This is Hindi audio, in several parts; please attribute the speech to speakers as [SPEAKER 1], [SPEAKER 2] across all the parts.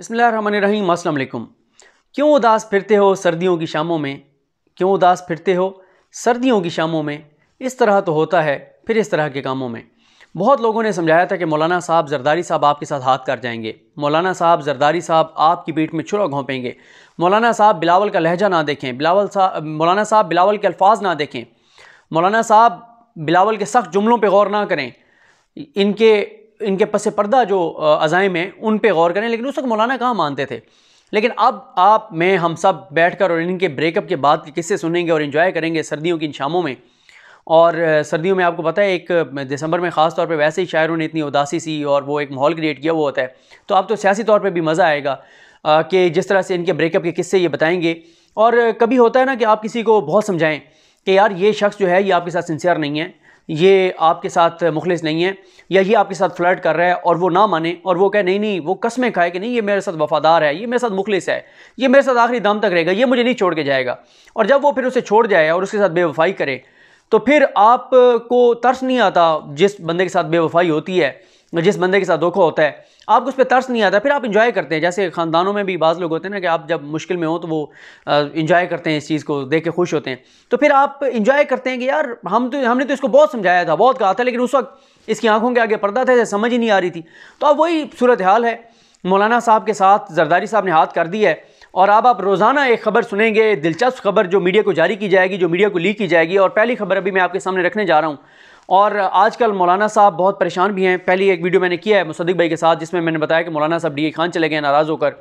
[SPEAKER 1] रहीम अल्लाम क्यों उदास फिरते हो सर्दियों की शामों में क्यों उदास फिरते हो सर्दियों की शामों में इस तरह तो होता है फिर इस तरह के कामों में बहुत लोगों ने समझाया था कि मौलाना साहब जरदारी साहब आपके साथ हाथ कर जाएंगे मौलाना साहब जरदारी साहब आपकी पीठ में छुरा घोंपेंगे मौलाना साहब बिलावल का लहजा ना देखें बिलावल साहब मौलाना साहब बिलावल के अल्फाज ना देखें मौलाना साहब बिलावल के सख्त जुमलों पर गौर ना करें इनके इनके पस पर्दा जो अज़ाइम हैं उन पर गौर करें लेकिन उस वक्त मौलाना कहाँ मानते थे लेकिन अब आप मैं हम सब बैठ कर और इनके ब्रेकअप के बाद के किस्से सुनेंगे और इन्जॉय करेंगे सर्दियों की इन शामों में और सर्दियों में आपको पता है एक दिसंबर में ख़ास तौर पे वैसे ही शायरों ने इतनी उदासी सी और वो एक माहौल क्रिएट किया वो होता है तो आप तो सियासी तौर पे भी मज़ा आएगा कि जिस तरह से इनके ब्रेकअप के किस्से ये बताएँगे और कभी होता है ना कि आप किसी को बहुत समझाएँ कि यार ये शख्स जो है ये आपके साथ सिंसियर नहीं है ये आपके साथ मुखलिस नहीं है या ये आपके साथ फ्लर्ट कर रहा है और वो ना माने और वो कहे नहीं नहीं वो कसमें खाए कि नहीं ये मेरे साथ वफादार है ये मेरे साथ मुखलिस है ये मेरे साथ आखिरी दम तक रहेगा ये मुझे नहीं छोड़ के जाएगा और जब वो फिर उसे छोड़ जाए और उसके साथ बेवफाई करे तो फिर आपको तर्स नहीं आता जिस बंदे के साथ बेवफाई होती है जिस बंदे के साथ धोखा होता है आपको उस पर तर्स नहीं आता फिर आप इंजॉय करते हैं जैसे ख़ानदानों में भी बाज़ लोग होते हैं ना कि आप जब मुश्किल में हो तो वो इंजॉय करते हैं इस चीज़ को देख के खुश होते हैं तो फिर आप इंजॉय करते हैं कि यार हम तो हमने तो इसको बहुत समझाया था बहुत कहा था लेकिन उस वक्त इसकी आंखों के आगे पर्दा था समझ ही नहीं आ रही थी तो अब वही सूरत हाल है मौलाना साहब के साथ जरदारी साहब ने हाथ कर दिया है और अब आप रोज़ाना एक खबर सुनेंगे दिलचस्प खबर जो मीडिया को जारी की जाएगी जो मीडिया को लीक की जाएगी और पहली खबर अभी मैं आपके सामने रखने जा रहा हूँ और आजकल मौलाना साहब बहुत परेशान भी हैं पहली एक वीडियो मैंने किया है मुसदिक भाई के साथ जिसमें मैंने बताया कि मौलाना साहब डी खान चले गए नाराज़ होकर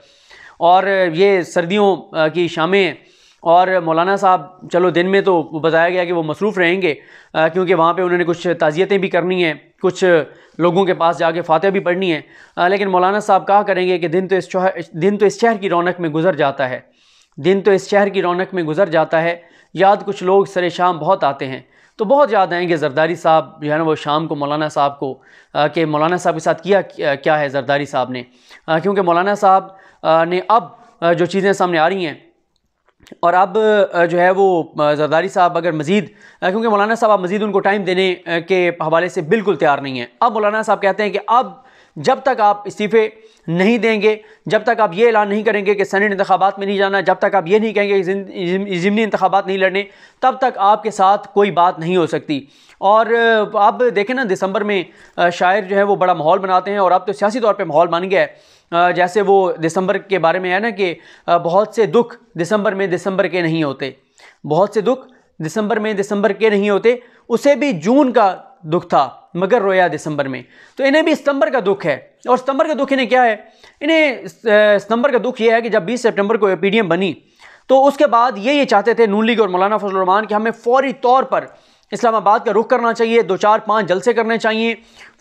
[SPEAKER 1] और ये सर्दियों की शामें और मौलाना साहब चलो दिन में तो बताया गया कि वो मसरूफ़ रहेंगे क्योंकि वहाँ पे उन्होंने कुछ ताज़ियतें भी करनी हैं कुछ लोगों के पास जाके फातह भी पढ़नी है लेकिन मौलाना साहब कहा करेंगे कि दिन तो इस शहर दिन तो इस शहर की रौनक में गुजर जाता है दिन तो इस शहर की रौनक में गुजर जाता है याद कुछ लोग सरे शाम बहुत आते हैं तो बहुत याद आएंगे जरदारी साहब जो है ना वो शाम को मौलाना साहब को कि मौलाना साहब के साथ किया क्या है जरदारी साहब ने क्योंकि मौलाना साहब ने अब जो चीज़ें सामने आ रही हैं और अब जो है वो जरदारी साहब अगर मज़ीद क्योंकि मौलाना साहब अब मज़ीद उनको टाइम देने के हवाले से बिल्कुल तैयार नहीं है अब मौलाना साहब कहते हैं कि अब जब तक आप इस्तीफ़े नहीं देंगे जब तक आप ये ऐलान नहीं करेंगे कि सैनिट इंतबात में नहीं जाना जब तक आप ये नहीं कहेंगे कि ज़िमनी इंतबात नहीं लड़ने तब तक आपके साथ कोई बात नहीं हो सकती और अब देखें ना दिसंबर में शायर जो है वो बड़ा माहौल बनाते हैं और अब तो सियासी तौर पर माहौल बन गया है जैसे वो दिसंबर के बारे में है ना कि बहुत से दुख दिसंबर में दिसंबर के नहीं होते बहुत से दुख दिसंबर में दिसंबर के नहीं होते उसे भी जून का दुख था मगर रोया दिसंबर में तो इन्हें भी सितंबर का दुख है और सितंबर का दुख इन्हें क्या है इन्हें सितंबर का दुख यह है कि जब 20 सितंबर को पीडीएम बनी तो उसके बाद ये ये चाहते थे नून लीग और मौलाना फजलरहमान कि हमें फौरी तौर पर इस्लामाबाद का रुख करना चाहिए दो चार पाँच जलसे करने चाहिए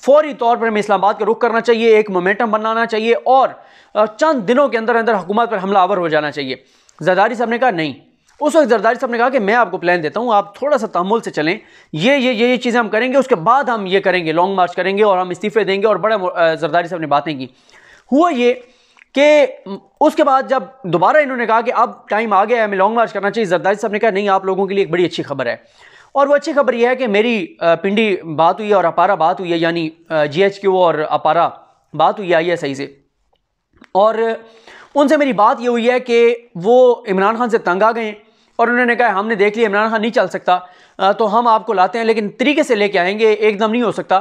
[SPEAKER 1] फौरी तौर पर हमें इस्लामाबाद का रुख करना चाहिए एक मोमेंटम बनाना चाहिए और चंद दिनों के अंदर अंदर हुकूमत पर हमला आवर हो जाना चाहिए जदारी साहब ने कहा नहीं उस वक्त जरदारी साहब ने कहा कि मैं आपको प्लान देता हूँ आप थोड़ा सा तहमुल से चलें ये ये ये ये चीज़ें हम करेंगे उसके बाद हम ये करेंगे लॉन्ग मार्च करेंगे और हम इस्तीफे देंगे और बड़े जरदारी साहब ने बातें की हुआ ये कि उसके बाद जब दोबारा इन्होंने कहा कि अब टाइम आ गया है हमें लॉन्ग मार्च करना चाहिए जरदारी साहब ने कहा नहीं आप लोगों के लिए एक बड़ी अच्छी खबर है और वो अच्छी खबर यह है कि मेरी पिंडी बात हुई और अपारा बात हुई है यानी जी एच क्यू और अपारा बात हुई आई एस आई से और उनसे मेरी बात ये हुई है कि वो इमरान खान से तंग आ गए और उन्होंने कहा हमने देख लिया इमरान खान नहीं चल सकता तो हम आपको लाते हैं लेकिन तरीके से लेके आएंगे एकदम नहीं हो सकता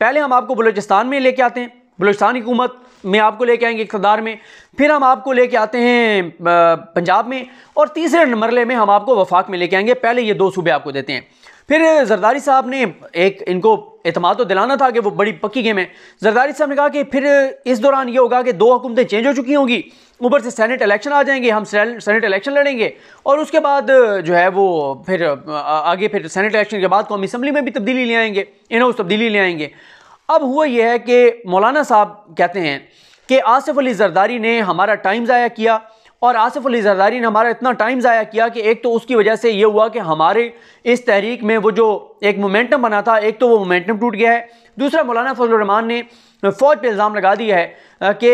[SPEAKER 1] पहले हम आपको बलोचिस्तान में लेके आते हैं बलूचिस्तान हुकूमत में आपको लेके आएंगे इकतदार में फिर हम आपको लेके आते हैं पंजाब में और तीसरे मरले में हम आपको वफाक में लेके आएंगे पहले ये दो सूबे आपको देते हैं फिर जरदारी साहब ने एक इनको अतमाद तो दिलाना था कि वो बड़ी पक्की गेम है जरदारी साहब ने कहा कि फिर इस दौरान ये होगा कि दो हुकूमतें चेंज हो चुकी होंगी ऊपर से सेनेट इलेक्शन आ जाएंगे हम सेनेट इलेक्शन लड़ेंगे और उसके बाद जो है वो फिर आगे फिर सेनेट इलेक्शन के बाद कौमी असम्बली में भी तब्दीली ले आएंगे इन उस तब्दीली ले आएंगे अब हुआ यह है कि मौलाना साहब कहते हैं कि आसिफ अली जरदारी ने हमारा टाइम ज़ाया किया और आसिफ अली जरदारी ने हमारा इतना टाइम ज़ाया किया कि एक तो उसकी वजह से ये हुआ कि हमारे इस तहरीक में वो जो एक मोमेंटम बना था एक तो वो मोमेंटम टूट गया है दूसरा मौलाना फजलरहमान ने फ़ौज पे इल्ज़ाम लगा दिया है कि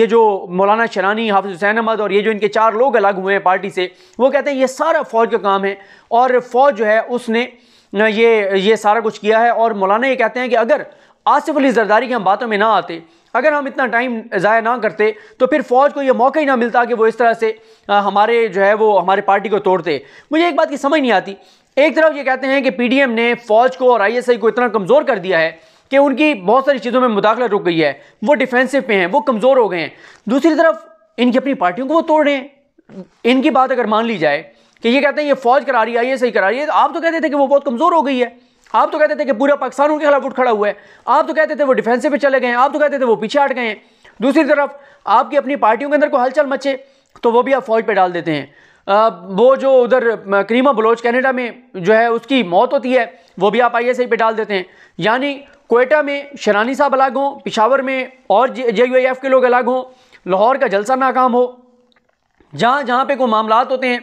[SPEAKER 1] ये जो मौलाना शरानी हाफिज हुसैन अहमद और ये जो इनके चार लोग अलग हुए हैं पार्टी से वो कहते हैं ये सारा फ़ौज का काम है और फ़ौज जो है उसने ये ये सारा कुछ किया है और मौलाना ये कहते हैं कि अगर आसिफ अली जरदारी की हम बातों में ना आते अगर हम इतना टाइम ज़ाया ना करते तो फिर फ़ौज को यह मौका ही ना मिलता कि वो इस तरह से हमारे जो है वो हमारे पार्टी को तोड़ते मुझे एक बात की समझ नहीं आती एक तरफ ये कहते हैं कि पी ने फ़ौज को और आई को इतना कमज़ोर कर दिया है कि उनकी बहुत सारी चीज़ों में मुदाखलत रुक गई है वो डिफेंसिव पे हैं वो कमज़ोर हो गए हैं दूसरी तरफ इनकी अपनी पार्टियों को वो तोड़ रहे हैं इनकी बात अगर मान ली जाए कि ये कहते हैं ये फ़ौज करा रही है आई एस आई करा रही है आप तो कहते थे कि वो बहुत कमज़ोर हो गई है आप तो कहते थे कि पूरा पाकिस्तान उनके खिलाफ उठ खड़ा हुआ है आप तो कहते थे वो डिफेंसिव पे चले गए आप तो कहते थे वो पीछे हट गए हैं दूसरी तरफ आपकी अपनी पार्टियों के अंदर को हलचल मचे तो वो भी आप फौज पे डाल देते हैं वो जो उधर करीमा बलोच कनाडा में जो है उसकी मौत होती है वो भी आप आई एस आई पे डाल देते हैं यानी कोयटा में शरानी साहब अलग हों पिशावर में और जे यू एफ के लोग अलग हों लाहौर का जलसा नाकाम हो जहाँ जहाँ पे कोई मामला होते हैं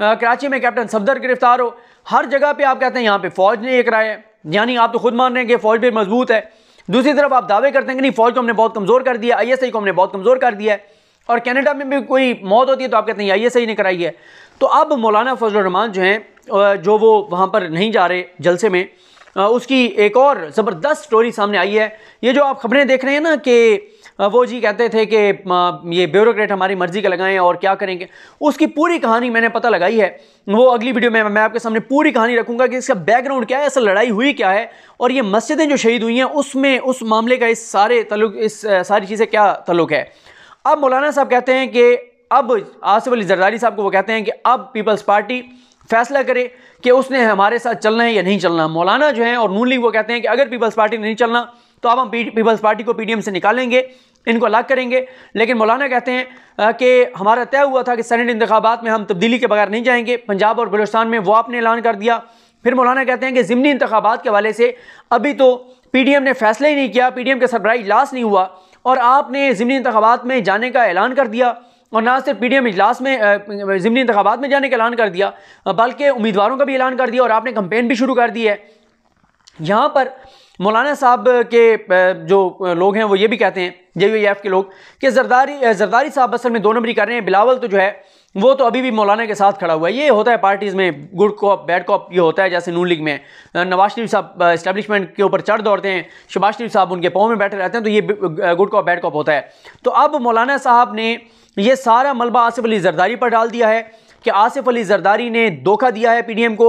[SPEAKER 1] आ, कराची में कैप्टन सफदर गिरफ्तार हो हर जगह पे आप कहते हैं यहाँ पे फौज ने ये कराया है यानी आप तो खुद मान रहे हैं कि फौज भी मजबूत है दूसरी तरफ आप दावे करते हैं कि नहीं फौज को हमने बहुत कमज़ोर कर दिया आई को हमने बहुत कमज़ोर कर दिया है और कैनेडा में भी कोई मौत होती है तो आप कहते हैं आई ने कराई है तो अब मौलाना फजलरहमान जो हैं जो वो वहाँ पर नहीं जा रहे जलसे में उसकी एक और ज़बरदस्त स्टोरी सामने आई है ये जो आप खबरें देख रहे हैं ना कि वो जी कहते थे कि ये ब्यूरोक्रेट हमारी मर्ज़ी का लगाएं और क्या करेंगे उसकी पूरी कहानी मैंने पता लगाई है वो अगली वीडियो में मैं आपके सामने पूरी कहानी रखूँगा कि इसका बैकग्राउंड क्या है असल लड़ाई हुई क्या है और ये मस्जिदें जो शहीद हुई हैं उसमें उस मामले का इस सारे तल्लुक इस सारी चीज़ें क्या तल्लुक है अब मौलाना साहब कहते हैं कि अब आसिफ अली जरदारी साहब को वो कहते हैं कि अब पीपल्स पार्टी फैसला करे कि उसने हमारे साथ चलना है या नहीं चलना मौलाना जो है और नून लीग वो कहते हैं कि अगर पीपल्स पार्टी नहीं चलना तो अब हम पीपल्स पार्टी को पीडीएम से निकालेंगे इनको अलग करेंगे लेकिन मौलाना कहते हैं कि हमारा तय हुआ था कि सैनट इंतबात में हम तब्दीली के बगैर नहीं जाएंगे पंजाब और बलोचस्तान में वो आपने ऐलान कर दिया फिर मौलाना कहते हैं कि ज़मनी इंतबात के हवाले से अभी तो पी डी एम ने फैसला ही नहीं किया पी डी एम का सरबराह इजलास नहीं हुआ और आपने ज़मनी इंतबात में जाने का ऐलान कर दिया और ना सिर्फ पी डी एम इजलास में ज़मनी इंतबात में जाने का ऐलान कर दिया बल्कि उम्मीदवारों का भी ऐलान कर दिया और आपने कंपेन भी शुरू कर दी है यहाँ पर मौलाना साहब के जो लोग हैं वो ये भी कहते हैं जे यू एफ के लोग कि जरदारी जरदारी साहब असल में दो नंबरी कर रहे हैं बिलावल तो जो है वो तो अभी भी मौलाना के साथ खड़ा हुआ है ये होता है पार्टीज़ में गुड कॉप बैड कॉप ये होता है जैसे नून लीग में नवाज शरीफ साहब इस्टेब्लिशमेंट के ऊपर चढ़ दौड़ते हैं शबाज शरीफ साहब उनके पाँव में बैठे रहते हैं तो ये गुड कॉप बैड कॉप होता है तो अब मौलाना साहब ने ये सारा मलबा आसिफ अली जरदारी पर डाल दिया है कि आसिफ अली जरदारी ने धोखा दिया है पीडीएम को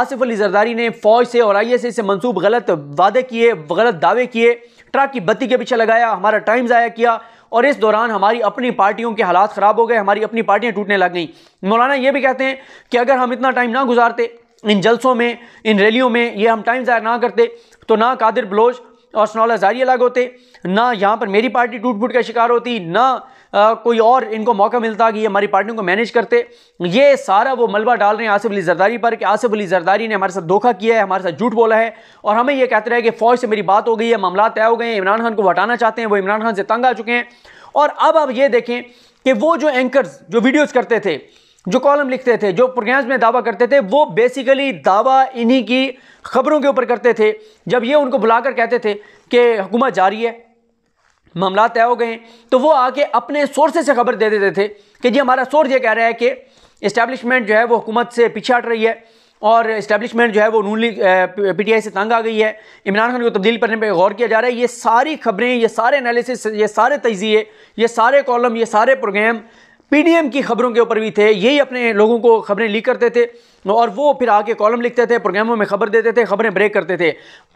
[SPEAKER 1] आसिफ अली जरदारी ने फौज से और आईएसआई से मनसूब गलत वादे किए गलत दावे किए ट्रक की बत्ती के पीछे लगाया हमारा टाइम ज़ाया किया और इस दौरान हमारी अपनी पार्टियों के हालात ख़राब हो गए हमारी अपनी पार्टियाँ टूटने लग गई मौलाना ये भी कहते हैं कि अगर हम इतना टाइम ना गुजारते इन जलसों में इन रैलियों में ये हम टाइम ज़ाया ना करते तो ना कादिर बलोच और सनौला जारी अलग होते ना यहाँ पर मेरी पार्टी टूट फूट का शिकार होती ना कोई और इनको मौका मिलता कि ये हमारी पार्टियों को मैनेज करते ये सारा वो मलबा डाल रहे हैं आसिफ अली जरदारी पर कि आसिफ अली जरदारी ने हमारे साथ धोखा किया है हमारे साथ झूठ बोला है और हमें यह कहते रहे कि फ़ौज से मेरी बात हो गई है मामला तय हो गए हैं इमरान खान को हटाना चाहते हैं वो इमरान खान से तंग आ चुके हैं और अब आप ये देखें कि वो जो एंकर्स जो वीडियोज़ करते थे जो कॉलम लिखते थे जो प्रोग्राम्स में दावा करते थे वो बेसिकली दावा इन्हीं की खबरों के ऊपर करते थे जब ये उनको बुलाकर कहते थे कि हुकूमत जारी है मामला तय हो गए तो वो आके अपने सोर्सेज से खबर दे देते थे कि जी हमारा सोर्स ये कह रहा है कि इस्टेब्लिशमेंट जो है वो हुकूमत से पीछे हट रही है और इस्टेब्लिशमेंट जो है वो Noon league P T I से तंग आ गई है इमरान खान को तब्दील करने पर गौर किया जा रहा है ये सारी खबरें ये सारे एनालिसिस ये सारे तजिए ये सारे कॉलम ये सारे प्रोग्राम पी डी एम की खबरों के ऊपर भी थे यही अपने लोगों को खबरें लीक करते थे और वो फिर आके कॉलम लिखते थे प्रोग्रामों में खबर देते थे खबरें ब्रेक करते थे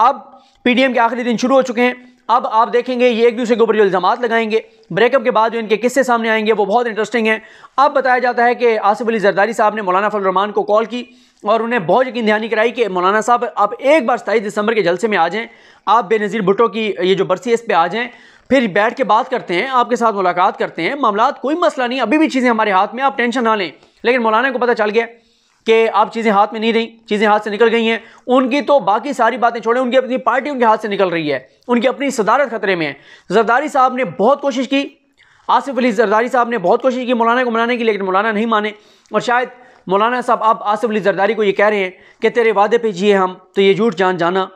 [SPEAKER 1] अब पी डी एम के आखिरी दिन शुरू हो चुके हैं अब आप देखेंगे ये एक दूसरे के ऊपर जो इल्ज़ाम लगाएंगे ब्रेकअप के बाद जो इनके किस्से सामने आएंगे वो बहुत इंटरेस्टिंग है अब बताया जाता है कि आसिफ अली जरदारी साहब ने मौलाना फलरमान को कॉल की और उन्हें बहुत यकीन दहानी कराई कि मौलाना साहब आप एक बार सताईस दिसंबर के जलसे में आ जाएँ आप बेनज़ीर भुटो की ये जो बरसी इस पर आ जाएँ फिर बैठ के बात करते हैं आपके साथ मुलाकात करते हैं मामला कोई मसला नहीं अभी भी चीज़ें हमारे हाथ में आप टेंशन ना लें लेकिन मौलाना को पता चल गया कि अब चीज़ें हाथ में नहीं रही चीज़ें हाथ से निकल गई हैं उनकी तो बाकी सारी बातें छोड़ें उनकी अपनी पार्टी उनके हाथ से निकल रही है उनकी अपनी सदारत खतरे में है जरदारी साहब ने बहुत कोशिश की आसिफ अली जरदारी साहब ने बहुत कोशिश की मौलाना को मनाने की लेकिन मौलाना नहीं माने और शायद मौलाना साहब आप आसिफ अली जरदारी को ये कह रहे हैं कि तेरे वादे पे जिए हम तो ये झूठ जान जाना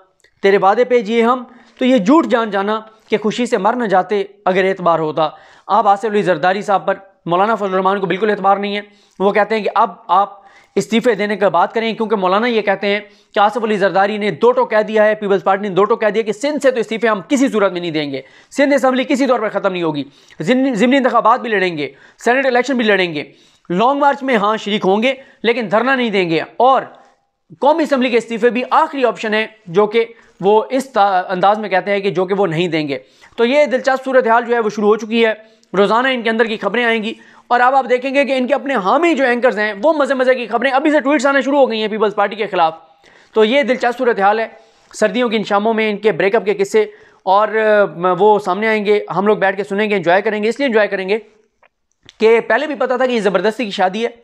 [SPEAKER 1] तेरे वादे पे जिए हम तो ये झूठ जान जाना कि खुशी से मर न जाते अगर एतबार होता आप आसिफ अली जरदारी साहब पर मौलाना फजलरहमान को बिल्कुल एतबार नहीं है वो कहते हैं कि अब आप इस्तीफे देने का बात करें क्योंकि मौलाना ये कहते हैं कि आसफ अली जरदारी ने दो टो कह दिया है पीपल्स पार्टी ने दो टो कह दिया कि सिंध से तो इस्तीफे हम किसी सूरत में नहीं देंगे सिंध असम्बली किसी तौर पर ख़त्म नहीं होगी ज़मनी इंतबात भी लड़ेंगे सेनेट इलेक्शन भी लड़ेंगे लॉन्ग मार्च में हाँ शरीक होंगे लेकिन धरना नहीं देंगे और कौमी असम्बली के इस्तीफे भी आखिरी ऑप्शन है जो कि वो इस अंदाज में कहते हैं कि जो कि वो नहीं देंगे तो ये दिलचस्प सूरत हाल जो है वो शुरू हो चुकी है रोज़ाना इनके अंदर की खबरें आएंगी और अब आप देखेंगे कि इनके अपने हामी जो एंकर्स हैं वो मज़े मज़े की खबरें अभी से ट्वीट्स आने शुरू हो गई हैं पीपल्स पार्टी के खिलाफ तो ये दिलचस्प सूरत हाल है सर्दियों की इन शामों में इनके ब्रेकअप के किस्से और वो सामने आएंगे हम लोग बैठ के सुनेंगे इन्जॉय करेंगे इसलिए इन्जॉय करेंगे कि पहले भी पता था कि ये ज़बरदस्ती की शादी है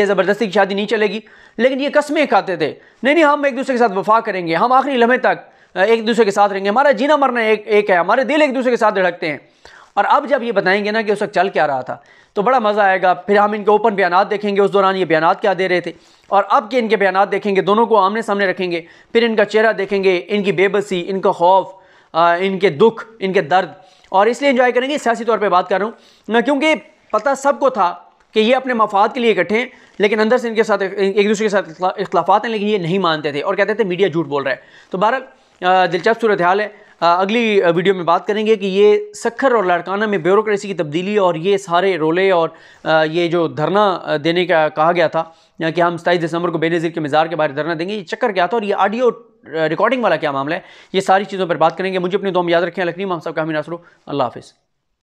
[SPEAKER 1] ये ज़बरदस्ती की शादी नहीं चलेगी लेकिन ये कस्में खाते थे नहीं नहीं हम एक दूसरे के साथ वफा करेंगे हम आखिरी लम्हे तक एक दूसरे के साथ रहेंगे हमारा जीना मरना एक एक है हमारे दिल एक दूसरे के साथ धड़कते हैं और अब जब ये बताएंगे ना कि उस वक्त चल क्या रहा था तो बड़ा मज़ा आएगा फिर हम इनके ओपन बयान देखेंगे उस दौरान ये बयान क्या दे रहे थे और अब के इनके बयान देखेंगे दोनों को आमने सामने रखेंगे फिर इनका चेहरा देखेंगे इनकी बेबसी इनका खौफ इनके दुख इनके दर्द और इसलिए इन्जॉय करेंगे सियासी तौर पर बात कर रहा हूँ ना क्योंकि पता सबको था कि ये अपने मफाद के लिए इकट्ठे हैं लेकिन अंदर से इनके साथ एक दूसरे के साथ इख्लाफात हैं लेकिन ये नहीं मानते थे और कहते थे मीडिया झूठ बोल रहा है तो बहरहाल दिलचस्प सूरत हाल है अगली वीडियो में बात करेंगे कि ये सखर और लाड़काना में ब्यूरोसी की तब्दीली और ये सारे रोले और ये जो धरना देने का कहा गया था कि हम सताईस दिसंबर को बेनज़ीर के मज़ार के बारे धरना देंगे ये चक्कर क्या था और ये ऑडियो रिकॉर्डिंग वाला क्या मामला है ये सारी चीज़ों पर बात करेंगे मुझे अपनी दो में याद रखें लखनी माम साहब का हमीन नासरू अल्लाह हाफिज़